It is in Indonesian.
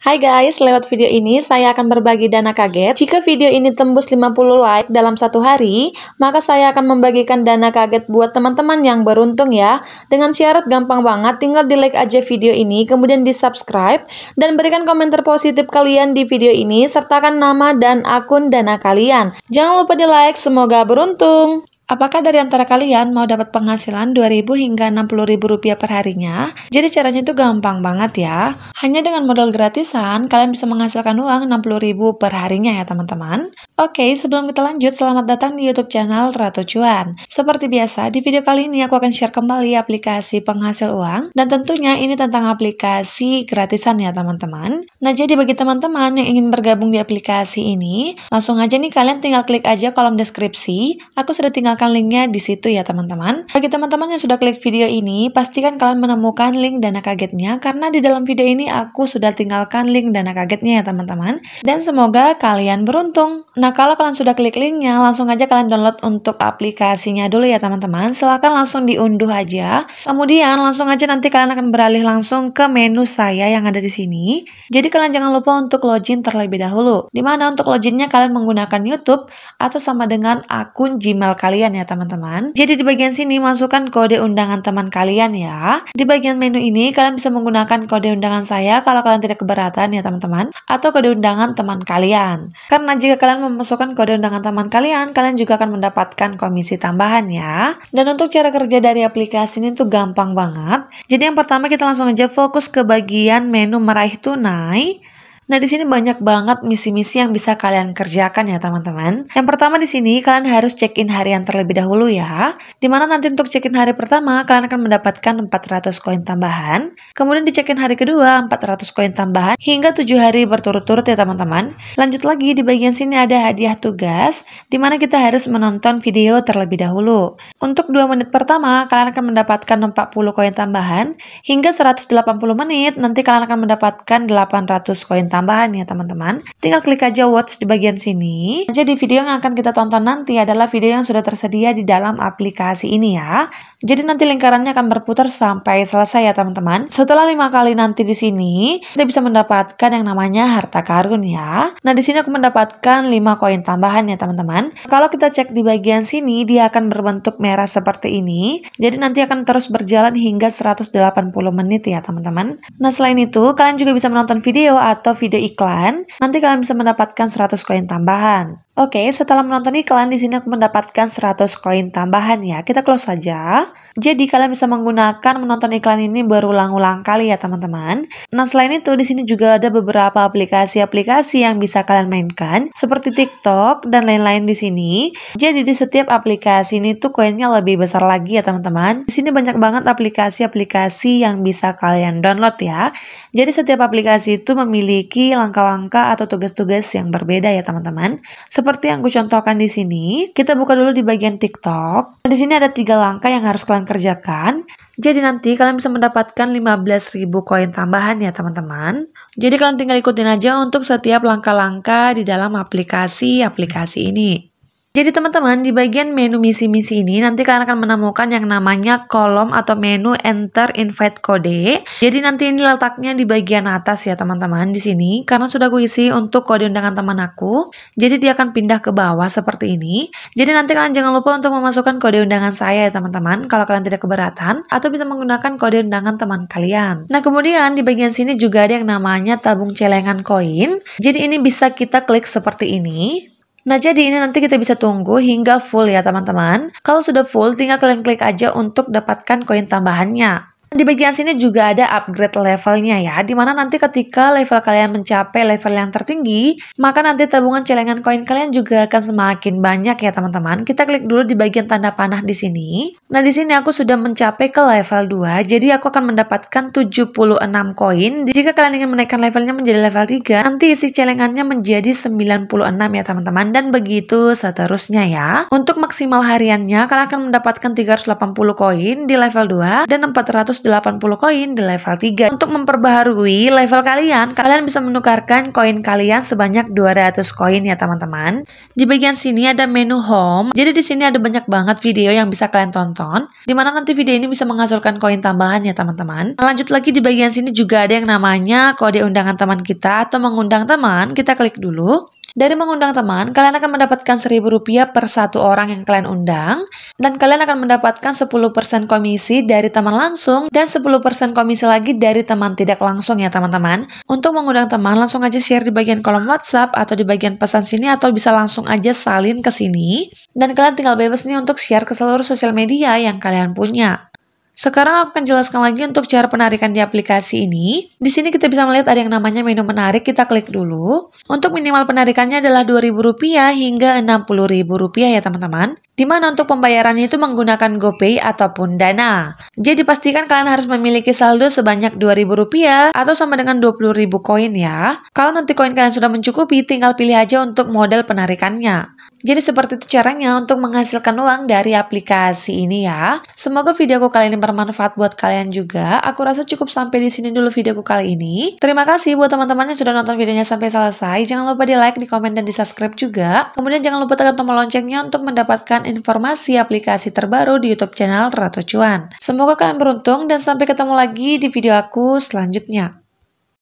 Hai guys, lewat video ini saya akan berbagi dana kaget. Jika video ini tembus 50 like dalam satu hari, maka saya akan membagikan dana kaget buat teman-teman yang beruntung ya. Dengan syarat gampang banget, tinggal di like aja video ini, kemudian di subscribe, dan berikan komentar positif kalian di video ini, sertakan nama dan akun dana kalian. Jangan lupa di like, semoga beruntung. Apakah dari antara kalian mau dapat penghasilan 2000 hingga 60.000 rupiah per harinya? Jadi caranya itu gampang banget ya. Hanya dengan modal gratisan, kalian bisa menghasilkan uang 60.000 per harinya ya teman-teman. Oke, sebelum kita lanjut, selamat datang di YouTube channel Ratu Cuan. Seperti biasa, di video kali ini aku akan share kembali aplikasi penghasil uang dan tentunya ini tentang aplikasi gratisan ya teman-teman. Nah, jadi bagi teman-teman yang ingin bergabung di aplikasi ini, langsung aja nih kalian tinggal klik aja kolom deskripsi. Aku sudah tinggal akan linknya di situ ya teman-teman. Bagi teman-teman yang sudah klik video ini, pastikan kalian menemukan link dana kagetnya karena di dalam video ini aku sudah tinggalkan link dana kagetnya ya teman-teman. Dan semoga kalian beruntung. Nah kalau kalian sudah klik linknya, langsung aja kalian download untuk aplikasinya dulu ya teman-teman. Silahkan langsung diunduh aja. Kemudian langsung aja nanti kalian akan beralih langsung ke menu saya yang ada di sini. Jadi kalian jangan lupa untuk login terlebih dahulu. Dimana untuk loginnya kalian menggunakan YouTube atau sama dengan akun Gmail kalian kalian ya teman-teman. Jadi di bagian sini masukkan kode undangan teman kalian ya. Di bagian menu ini kalian bisa menggunakan kode undangan saya kalau kalian tidak keberatan ya teman-teman. Atau kode undangan teman kalian. Karena jika kalian memasukkan kode undangan teman kalian, kalian juga akan mendapatkan komisi tambahan ya. Dan untuk cara kerja dari aplikasi ini tuh gampang banget. Jadi yang pertama kita langsung aja fokus ke bagian menu meraih tunai. Nah, di sini banyak banget misi-misi yang bisa kalian kerjakan ya, teman-teman. Yang pertama di sini kalian harus check-in harian terlebih dahulu ya. Dimana nanti untuk check-in hari pertama kalian akan mendapatkan 400 koin tambahan. Kemudian di check-in hari kedua 400 koin tambahan hingga 7 hari berturut-turut ya, teman-teman. Lanjut lagi di bagian sini ada hadiah tugas dimana kita harus menonton video terlebih dahulu. Untuk 2 menit pertama kalian akan mendapatkan 40 koin tambahan hingga 180 menit nanti kalian akan mendapatkan 800 koin tambahan tambahan ya teman-teman. Tinggal klik aja watch di bagian sini. Jadi video yang akan kita tonton nanti adalah video yang sudah tersedia di dalam aplikasi ini ya. Jadi nanti lingkarannya akan berputar sampai selesai ya teman-teman. Setelah lima kali nanti di sini, kita bisa mendapatkan yang namanya harta karun ya. Nah di sini aku mendapatkan 5 koin tambahan ya teman-teman. Kalau kita cek di bagian sini, dia akan berbentuk merah seperti ini. Jadi nanti akan terus berjalan hingga 180 menit ya teman-teman. Nah selain itu, kalian juga bisa menonton video atau video ide iklan, nanti kalian bisa mendapatkan 100 koin tambahan. Oke, setelah menonton iklan, di sini aku mendapatkan 100 koin tambahan ya. Kita close saja. Jadi kalian bisa menggunakan menonton iklan ini berulang-ulang kali ya teman-teman. Nah selain itu, di sini juga ada beberapa aplikasi-aplikasi yang bisa kalian mainkan. Seperti TikTok dan lain-lain di sini. Jadi di setiap aplikasi ini tuh koinnya lebih besar lagi ya teman-teman. Di sini banyak banget aplikasi-aplikasi yang bisa kalian download ya. Jadi setiap aplikasi itu memiliki langkah-langkah atau tugas-tugas yang berbeda ya teman-teman. Seperti yang gue contohkan di sini, kita buka dulu di bagian TikTok. Di sini ada tiga langkah yang harus kalian kerjakan. Jadi nanti kalian bisa mendapatkan 15.000 koin tambahan ya teman-teman. Jadi kalian tinggal ikutin aja untuk setiap langkah-langkah di dalam aplikasi-aplikasi ini. Jadi teman-teman, di bagian menu misi-misi ini nanti kalian akan menemukan yang namanya kolom atau menu enter invite kode. Jadi nanti ini letaknya di bagian atas ya teman-teman di sini karena sudah aku isi untuk kode undangan teman aku. Jadi dia akan pindah ke bawah seperti ini. Jadi nanti kalian jangan lupa untuk memasukkan kode undangan saya ya teman-teman kalau kalian tidak keberatan atau bisa menggunakan kode undangan teman kalian. Nah, kemudian di bagian sini juga ada yang namanya tabung celengan koin. Jadi ini bisa kita klik seperti ini Nah, jadi ini nanti kita bisa tunggu hingga full ya, teman-teman. Kalau sudah full, tinggal kalian klik aja untuk dapatkan koin tambahannya. Di bagian sini juga ada upgrade levelnya ya, dimana nanti ketika level kalian mencapai level yang tertinggi, maka nanti tabungan celengan koin kalian juga akan semakin banyak ya teman-teman. Kita klik dulu di bagian tanda panah di sini. Nah di sini aku sudah mencapai ke level 2, jadi aku akan mendapatkan 76 koin. Jika kalian ingin menaikkan levelnya menjadi level 3, nanti isi celengannya menjadi 96 ya teman-teman, dan begitu seterusnya ya. Untuk maksimal hariannya, kalian akan mendapatkan 380 koin di level 2 dan 400 180 koin di level 3. Untuk memperbaharui level kalian, kalian bisa menukarkan koin kalian sebanyak 200 koin ya teman-teman. Di bagian sini ada menu home. Jadi di sini ada banyak banget video yang bisa kalian tonton, dimana nanti video ini bisa menghasilkan koin tambahan ya teman-teman. Lanjut lagi di bagian sini juga ada yang namanya kode undangan teman kita atau mengundang teman, kita klik dulu. Dari mengundang teman, kalian akan mendapatkan seribu rupiah per satu orang yang kalian undang, dan kalian akan mendapatkan 10% komisi dari teman langsung dan 10% komisi lagi dari teman tidak langsung ya teman-teman. Untuk mengundang teman, langsung aja share di bagian kolom WhatsApp atau di bagian pesan sini atau bisa langsung aja salin ke sini. Dan kalian tinggal bebas nih untuk share ke seluruh sosial media yang kalian punya. Sekarang aku akan jelaskan lagi untuk cara penarikan di aplikasi ini. Di sini kita bisa melihat ada yang namanya menu menarik, kita klik dulu. Untuk minimal penarikannya adalah Rp2.000 hingga Rp60.000 ya teman-teman. Dimana untuk pembayarannya itu menggunakan GoPay ataupun Dana. Jadi pastikan kalian harus memiliki saldo sebanyak Rp2.000 atau sama dengan 20.000 koin ya. Kalau nanti koin kalian sudah mencukupi, tinggal pilih aja untuk model penarikannya. Jadi seperti itu caranya untuk menghasilkan uang dari aplikasi ini ya. Semoga videoku kali ini bermanfaat bermanfaat buat kalian juga. Aku rasa cukup sampai di sini dulu videoku kali ini. Terima kasih buat teman-teman yang sudah nonton videonya sampai selesai. Jangan lupa di like, di komen, dan di subscribe juga. Kemudian jangan lupa tekan tombol loncengnya untuk mendapatkan informasi aplikasi terbaru di YouTube channel Ratu Cuan. Semoga kalian beruntung dan sampai ketemu lagi di video aku selanjutnya.